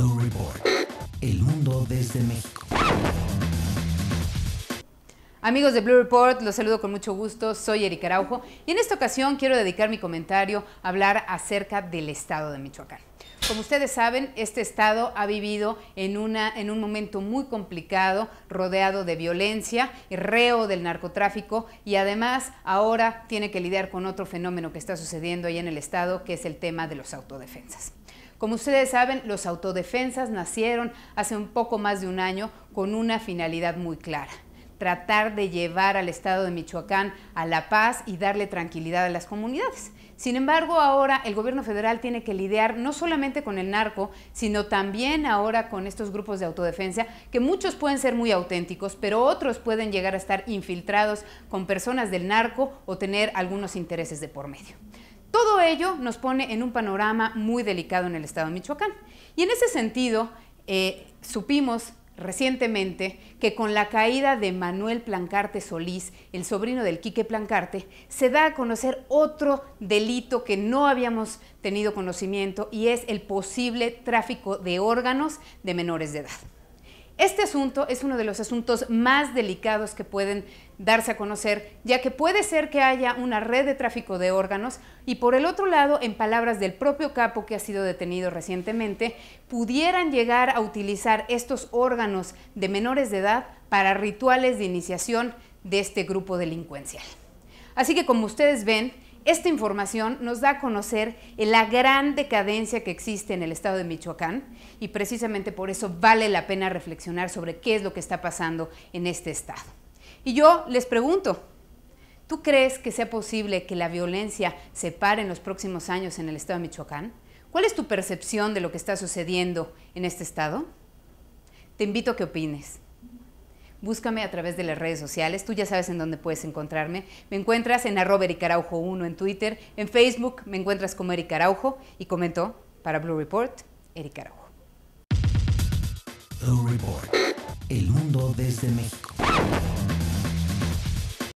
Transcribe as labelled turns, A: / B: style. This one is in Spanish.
A: Blue Report. El mundo desde México. Amigos de Blue Report, los saludo con mucho gusto. Soy Erika Araujo y en esta ocasión quiero dedicar mi comentario a hablar acerca del estado de Michoacán. Como ustedes saben, este estado ha vivido en, una, en un momento muy complicado, rodeado de violencia, reo del narcotráfico y además ahora tiene que lidiar con otro fenómeno que está sucediendo ahí en el estado, que es el tema de los autodefensas. Como ustedes saben, los autodefensas nacieron hace un poco más de un año con una finalidad muy clara tratar de llevar al Estado de Michoacán a la paz y darle tranquilidad a las comunidades. Sin embargo, ahora el gobierno federal tiene que lidiar no solamente con el narco, sino también ahora con estos grupos de autodefensa, que muchos pueden ser muy auténticos, pero otros pueden llegar a estar infiltrados con personas del narco o tener algunos intereses de por medio. Todo ello nos pone en un panorama muy delicado en el estado de Michoacán. Y en ese sentido, eh, supimos recientemente que con la caída de Manuel Plancarte Solís, el sobrino del Quique Plancarte, se da a conocer otro delito que no habíamos tenido conocimiento y es el posible tráfico de órganos de menores de edad. Este asunto es uno de los asuntos más delicados que pueden darse a conocer, ya que puede ser que haya una red de tráfico de órganos y por el otro lado, en palabras del propio capo que ha sido detenido recientemente, pudieran llegar a utilizar estos órganos de menores de edad para rituales de iniciación de este grupo delincuencial. Así que como ustedes ven, esta información nos da a conocer la gran decadencia que existe en el estado de Michoacán y precisamente por eso vale la pena reflexionar sobre qué es lo que está pasando en este estado. Y yo les pregunto, ¿tú crees que sea posible que la violencia se pare en los próximos años en el estado de Michoacán? ¿Cuál es tu percepción de lo que está sucediendo en este estado? Te invito a que opines. Búscame a través de las redes sociales, tú ya sabes en dónde puedes encontrarme. Me encuentras en arroba Ericaraujo 1 en Twitter, en Facebook me encuentras como Eric Araujo y comentó para Blue Report, Eric Araujo. Blue Report, el mundo desde México.